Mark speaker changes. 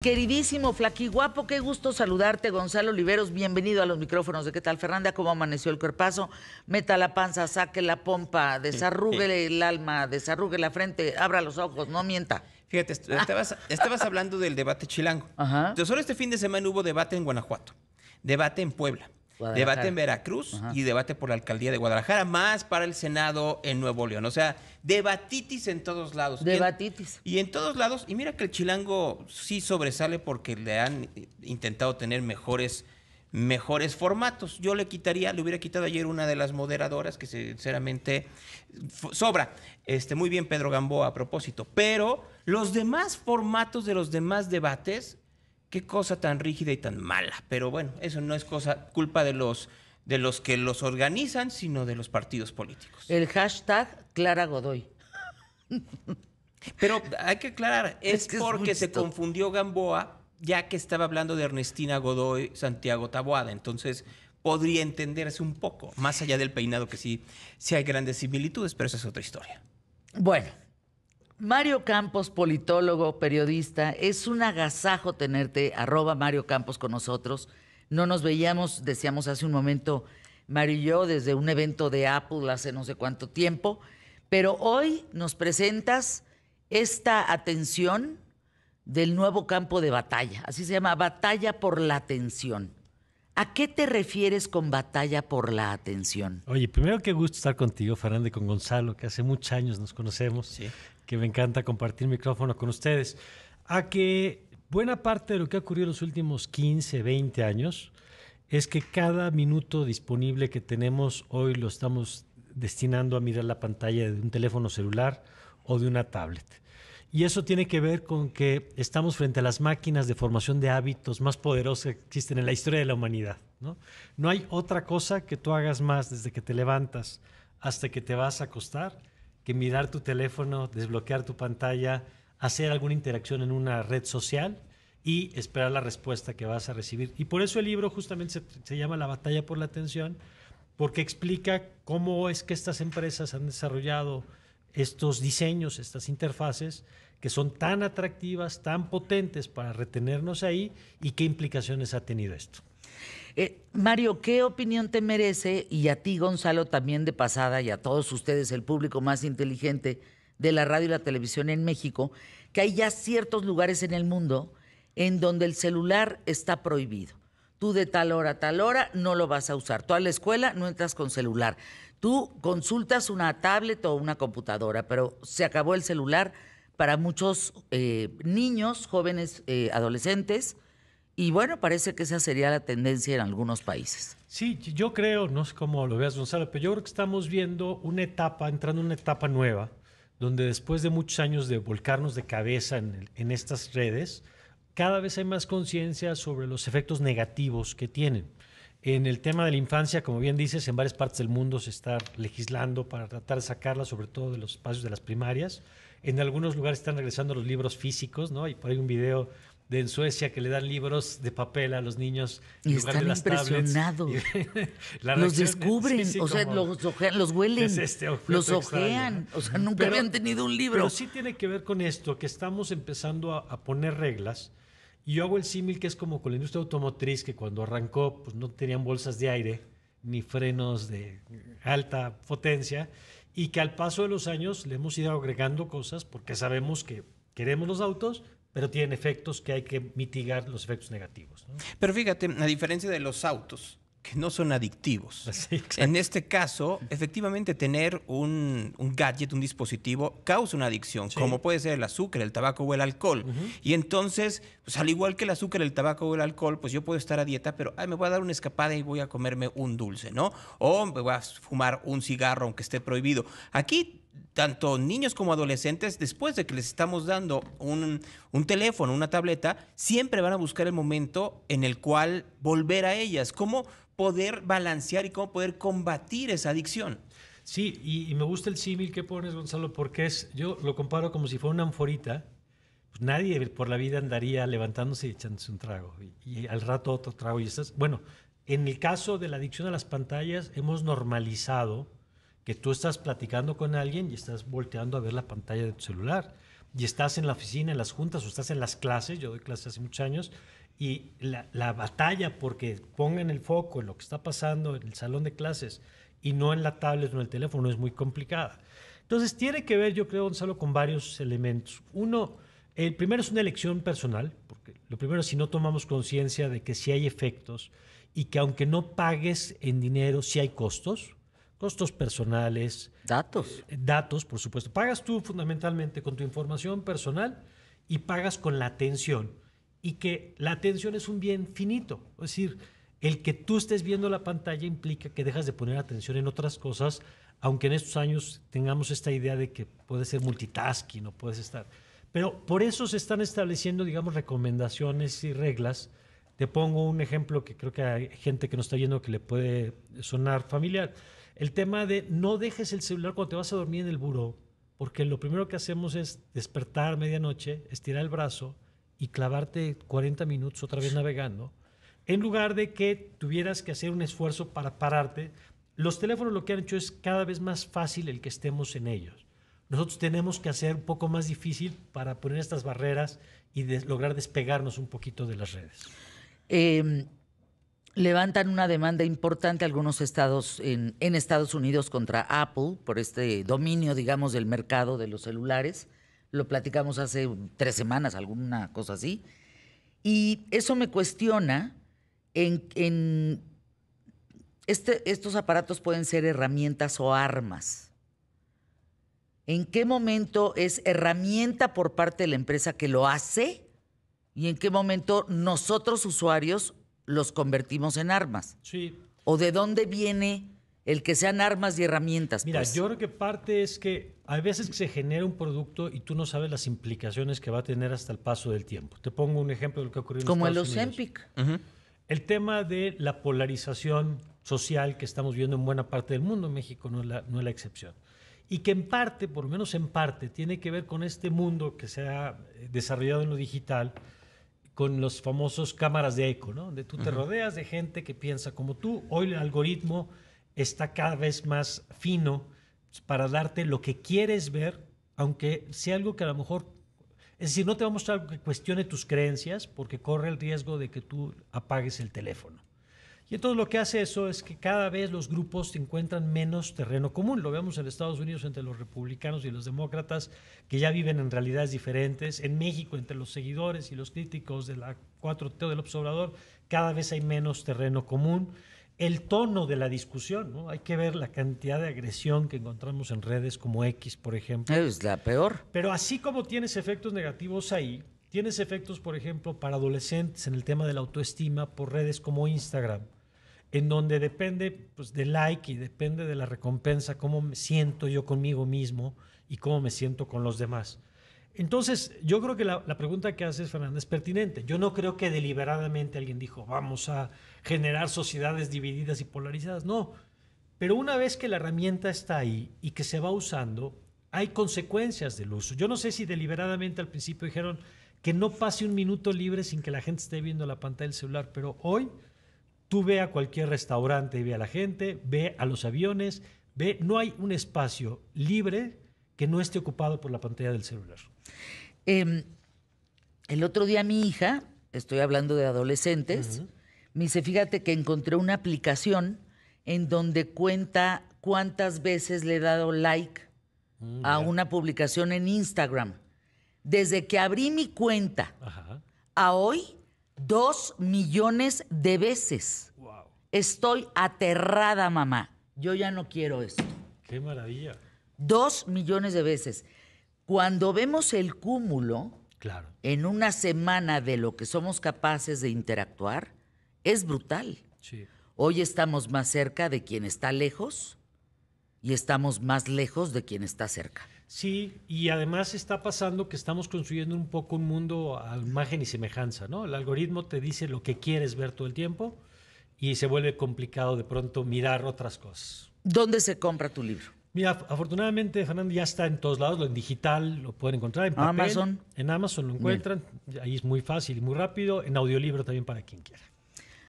Speaker 1: Queridísimo flaqui, guapo, qué gusto saludarte, Gonzalo Oliveros. Bienvenido a los micrófonos de ¿Qué tal, Fernanda? ¿Cómo amaneció el cuerpazo? Meta la panza, saque la pompa, desarrugue el alma, desarrugue la frente, abra los ojos, no mienta. Fíjate, estabas,
Speaker 2: hablando del debate chilango. Ajá. Entonces, solo este fin de semana hubo debate en Guanajuato, debate en Puebla, debate en Veracruz y debate por la alcaldía de Guadalajara, más para el Senado en Nuevo León. O sea, debatitis en todos lados. Debatitis. Y en, y en todos lados, y mira que el chilango sí sobresale porque le han intentado tener mejores mejores formatos. Yo le quitaría, le hubiera quitado ayer una de las moderadoras que sinceramente sobra. Este, muy bien Pedro Gamboa a propósito, pero los demás formatos de los demás debates qué cosa tan rígida y tan mala. Pero bueno, eso no es cosa culpa de los de los que los organizan, sino de los partidos políticos.
Speaker 1: El hashtag Clara Godoy.
Speaker 2: Pero hay que aclarar, es, porque se confundió Gamboa, ya que estaba hablando de Ernestina Godoy, Santiago Taboada. Entonces, podría entenderse un poco, más allá del peinado, que sí, sí hay grandes similitudes, pero esa es otra historia.
Speaker 1: Bueno, Mario Campos, politólogo, periodista, es un agasajo tenerte, arroba Mario Campos con nosotros. No nos veíamos, decíamos hace un momento, Mario y yo, desde un evento de Apple hace no sé cuánto tiempo, pero hoy nos presentas esta atención del nuevo campo de batalla, así se llama, batalla por la atención. ¿A qué te refieres con batalla por la atención?
Speaker 3: Oye, primero qué gusto estar contigo, Fernando, y con Gonzalo, que hace muchos años nos conocemos. Sí que me encanta compartir micrófono con ustedes, a que buena parte de lo que ha ocurrido en los últimos 15, 20 años es que cada minuto disponible que tenemos hoy lo estamos destinando a mirar la pantalla de un teléfono celular o de una tablet. Y eso tiene que ver con que estamos frente a las máquinas de formación de hábitos más poderosas que existen en la historia de la humanidad. ¿no? no hay otra cosa que tú hagas más desde que te levantas hasta que te vas a acostar que mirar tu teléfono, desbloquear tu pantalla, hacer alguna interacción en una red social y esperar la respuesta que vas a recibir. Y por eso el libro justamente se, se llama La batalla por la atención, porque explica cómo es que estas empresas han desarrollado estos diseños, estas interfaces que son tan atractivas, tan potentes para retenernos ahí y qué implicaciones ha tenido esto. Eh, Mario, ¿qué opinión
Speaker 1: te merece? Y a ti, Gonzalo, también de pasada, y a todos ustedes, el público más inteligente de la radio y la televisión en México, que hay ya ciertos lugares en el mundo en donde el celular está prohibido. Tú de tal hora a tal hora no lo vas a usar. Tú a la escuela no entras con celular. Tú consultas una tablet o una computadora, pero se acabó el celular para muchos eh, niños, jóvenes, eh, adolescentes y bueno, parece que esa sería la tendencia en algunos países.
Speaker 3: Sí, yo creo, no sé cómo lo veas Gonzalo, pero yo creo que estamos viendo una etapa, entrando en una etapa nueva, donde después de muchos años de volcarnos de cabeza en, estas redes, cada vez hay más conciencia sobre los efectos negativos que tienen. En el tema de la infancia, como bien dices, en varias partes del mundo se está legislando para tratar de sacarla, sobre todo de los espacios de las primarias. En algunos lugares están regresando los libros físicos, ¿no? Y por ahí un video de en Suecia que le dan libros de papel a los niños y en lugar están de las impresionados. la los descubren, o sea, los, ojean, los huelen, este los ojean, o sea, nunca habían tenido un libro. Pero sí tiene que ver con esto, que estamos empezando a, a poner reglas. Y yo hago el símil que es como con la industria automotriz, que cuando arrancó pues no tenían bolsas de aire ni frenos de alta potencia y que al paso de los años le hemos ido agregando cosas porque sabemos que queremos los autos, pero tienen efectos que hay que mitigar los efectos negativos.
Speaker 2: Pero fíjate, a diferencia de los autos, que no son adictivos. en este caso, efectivamente, tener un, gadget, un dispositivo, causa una adicción, como puede ser el azúcar, el tabaco o el alcohol. Y entonces, pues, al igual que el azúcar, el tabaco o el alcohol, pues yo puedo estar a dieta, pero ay, me voy a dar una escapada y voy a comerme un dulce, ¿no? O me voy a fumar un cigarro, aunque esté prohibido. Aquí tanto niños como adolescentes, después de que les estamos dando un, teléfono, una tableta, siempre van a buscar el momento en el cual volver a ellas, cómo poder balancear y cómo poder combatir esa adicción.
Speaker 3: Sí, y, me gusta el símil que pones, Gonzalo, porque es, yo lo comparo como si fuera una anforita. Pues nadie por la vida andaría levantándose y echándose un trago, y, al rato otro trago, y estás. Bueno, en el caso de la adicción a las pantallas, hemos normalizado que tú estás platicando con alguien y estás volteando a ver la pantalla de tu celular. Y estás en la oficina, en las juntas o estás en las clases, yo doy clases hace muchos años, y la, batalla porque pongan el foco en lo que está pasando en el salón de clases y no en la tablet o en el teléfono es muy complicada. Entonces tiene que ver, yo creo, Gonzalo, con varios elementos. Uno, el primero es una elección personal, porque lo primero es si no tomamos conciencia de que si hay efectos y que aunque no pagues en dinero, si hay costos, costos personales. Datos. Eh, datos, por supuesto. Pagas tú fundamentalmente con tu información personal y pagas con la atención. Y que la atención es un bien finito. Es decir, el que tú estés viendo la pantalla implica que dejas de poner atención en otras cosas, aunque en estos años tengamos esta idea de que puede ser multitasking no puedes estar. Pero por eso se están estableciendo, digamos, recomendaciones y reglas te pongo un ejemplo que creo que hay gente que nos está viendo que le puede sonar familiar. El tema de no dejes el celular cuando te vas a dormir en el buró, porque lo primero que hacemos es despertar a medianoche, estirar el brazo y clavarte 40 minutos otra vez navegando, en lugar de que tuvieras que hacer un esfuerzo para pararte. Los teléfonos lo que han hecho es cada vez más fácil el que estemos en ellos. Nosotros tenemos que hacer un poco más difícil para poner estas barreras y lograr despegarnos un poquito de las redes.
Speaker 1: Em, levantan una demanda importante algunos estados en, Estados Unidos contra Apple por este dominio, digamos, del mercado de los celulares. Lo platicamos hace tres semanas, alguna cosa así. Y eso me cuestiona en... Este, estos aparatos pueden ser herramientas o armas. ¿En qué momento es herramienta por parte de la empresa que lo hace? y en qué momento nosotros usuarios los convertimos en armas. Sí. ¿O de dónde viene el que sean armas y herramientas? Mira, pues? yo
Speaker 3: creo que parte es que hay veces que se genera un producto y tú no sabes las implicaciones que va a tener hasta el paso del tiempo. Te pongo un ejemplo de lo que ha ocurrido en Como Estados el Ozempic. El tema de la polarización social que estamos viendo en buena parte del mundo, México no es la, no es la excepción y que en parte, por lo menos en parte, tiene que ver con este mundo que se ha desarrollado en lo digital, con los famosos cámaras de eco, ¿no? Donde tú te rodeas de gente que piensa como tú. Hoy el algoritmo está cada vez más fino para darte lo que quieres ver, aunque sea algo que a lo mejor... Es decir, no te va a mostrar algo que cuestione tus creencias porque corre el riesgo de que tú apagues el teléfono. Y entonces lo que hace eso es que cada vez los grupos encuentran menos terreno común. Lo vemos en Estados Unidos entre los republicanos y los demócratas, que ya viven en realidades diferentes. En México, entre los seguidores y los críticos de la 4 del Observador, cada vez hay menos terreno común. El tono de la discusión, ¿no? Hay que ver la cantidad de agresión que encontramos en redes como X, por ejemplo. Es
Speaker 1: la peor.
Speaker 3: Pero así como tienes efectos negativos ahí, tienes efectos, por ejemplo, para adolescentes en el tema de la autoestima por redes como Instagram en donde depende pues, del like y depende de la recompensa, cómo me siento yo conmigo mismo y cómo me siento con los demás. Entonces, yo creo que la, la pregunta que haces, Fernanda, es pertinente. Yo no creo que deliberadamente alguien dijo, vamos a generar sociedades divididas y polarizadas. No, pero una vez que la herramienta está ahí y que se va usando, hay consecuencias del uso. Yo no sé si deliberadamente al principio dijeron que no pase un minuto libre sin que la gente esté viendo la pantalla del celular, pero hoy Tú ve a cualquier restaurante y ve a la gente, ve a los aviones, ve, no hay un espacio libre que no esté ocupado por la pantalla del celular. Em, el otro día mi hija,
Speaker 1: estoy hablando de adolescentes, me dice, fíjate que encontré una aplicación en donde cuenta cuántas veces le he dado like mm, a una publicación en Instagram. Desde que abrí mi cuenta a hoy, dos millones de veces. Estoy aterrada, mamá. Yo ya no quiero eso.
Speaker 3: Qué maravilla.
Speaker 1: Dos millones de veces. Cuando vemos el cúmulo claro. en una semana de lo que somos capaces de interactuar, es brutal. Hoy estamos más cerca de quien está lejos y estamos más lejos de quien está cerca.
Speaker 3: Sí, y además está pasando que estamos construyendo un poco un mundo a imagen y semejanza, ¿no? El algoritmo te dice lo que quieres ver todo el tiempo y se vuelve complicado de pronto mirar otras cosas. ¿Dónde se compra tu libro? Mira, afortunadamente, Fernando, ya está en todos lados, lo en digital lo pueden encontrar, en Amazon. En Amazon lo encuentran, ahí es muy fácil y muy rápido, en audiolibro también para quien quiera.